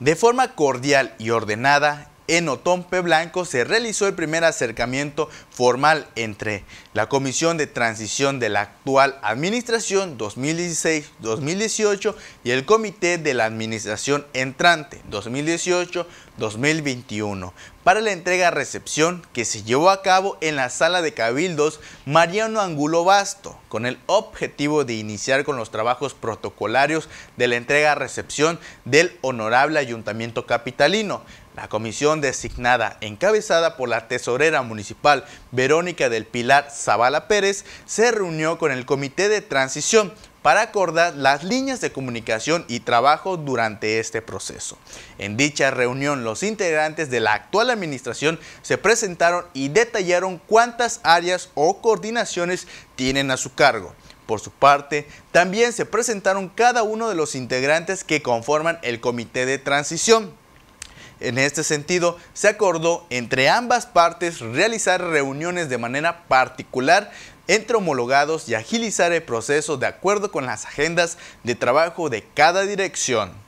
De forma cordial y ordenada, en Otompe Blanco se realizó el primer acercamiento formal entre la Comisión de Transición de la actual Administración 2016-2018 y el Comité de la Administración Entrante 2018-2021 para la entrega-recepción que se llevó a cabo en la Sala de Cabildos Mariano Angulo Basto, con el objetivo de iniciar con los trabajos protocolarios de la entrega-recepción del Honorable Ayuntamiento Capitalino la comisión designada, encabezada por la tesorera municipal Verónica del Pilar Zavala Pérez, se reunió con el Comité de Transición para acordar las líneas de comunicación y trabajo durante este proceso. En dicha reunión, los integrantes de la actual administración se presentaron y detallaron cuántas áreas o coordinaciones tienen a su cargo. Por su parte, también se presentaron cada uno de los integrantes que conforman el Comité de Transición. En este sentido, se acordó entre ambas partes realizar reuniones de manera particular entre homologados y agilizar el proceso de acuerdo con las agendas de trabajo de cada dirección.